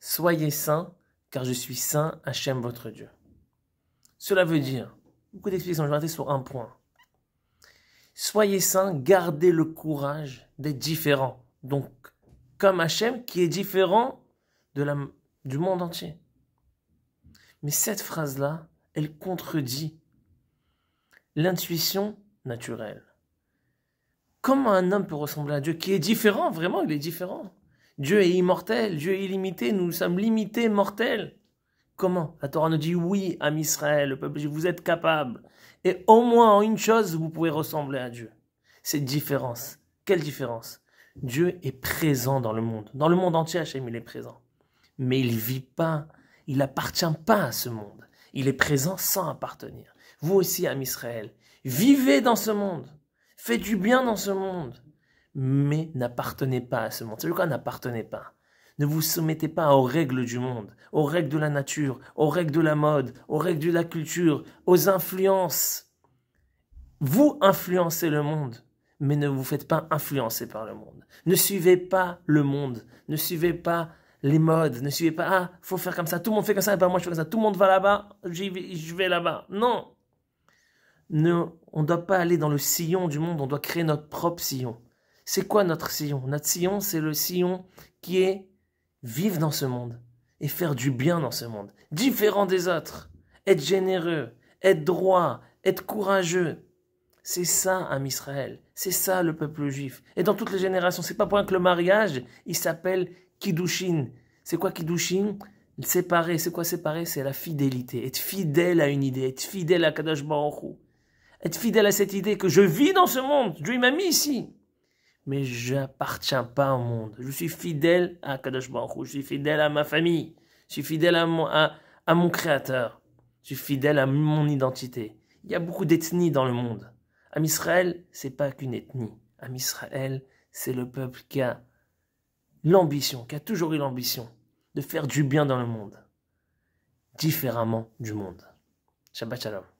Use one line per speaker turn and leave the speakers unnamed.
Soyez saints, car je suis saint, Hachem, votre Dieu. Cela veut dire, beaucoup d'explications, je vais rester sur un point. Soyez saints, gardez le courage d'être différent. Donc, comme Hachem qui est différent de du monde entier. Mais cette phrase-là, elle contredit l'intuition naturelle. Comment un homme peut ressembler à Dieu qui est différent, vraiment, il est différent Dieu est immortel, Dieu est illimité, nous sommes limités, mortels. Comment La Torah nous dit oui, à Israël, le peuple, vous êtes capables. Et au moins en une chose, vous pouvez ressembler à Dieu. Cette différence. Quelle différence Dieu est présent dans le monde. Dans le monde entier, Hachem, il est présent. Mais il vit pas, il n'appartient pas à ce monde. Il est présent sans appartenir. Vous aussi, à Israël, vivez dans ce monde. Faites du bien dans ce monde mais n'appartenez pas à ce monde. C'est quoi n'appartenez pas Ne vous soumettez pas aux règles du monde, aux règles de la nature, aux règles de la mode, aux règles de la culture, aux influences. Vous influencez le monde, mais ne vous faites pas influencer par le monde. Ne suivez pas le monde, ne suivez pas les modes, ne suivez pas ah faut faire comme ça, tout le monde fait comme ça, et pas ben moi je fais comme ça, tout le monde va là-bas, je vais là-bas. Non, ne, on ne doit pas aller dans le sillon du monde, on doit créer notre propre sillon. C'est quoi notre sillon Notre sillon, c'est le sillon qui est vivre dans ce monde et faire du bien dans ce monde, différent des autres, être généreux, être droit, être courageux. C'est ça, Amisraël. Israël. C'est ça, le peuple juif. Et dans toutes les générations, c'est pas pour rien que le mariage, il s'appelle Kiddushin. C'est quoi Kiddushin Séparer. C'est quoi séparer C'est la fidélité. Être fidèle à une idée. Être fidèle à Kadash Baruch Être fidèle à cette idée que je vis dans ce monde. Dieu m'a mis ici mais je n'appartiens pas au monde. Je suis fidèle à Kadosh Baruch je suis fidèle à ma famille, je suis fidèle à mon, à, mon Créateur, je suis fidèle à mon identité. Il y a beaucoup d'ethnies dans le monde. Am Israël, c'est pas qu'une ethnie. Am Israël, c'est le peuple qui a l'ambition, qui a toujours eu l'ambition de faire du bien dans le monde, différemment du monde. Shabbat Shalom.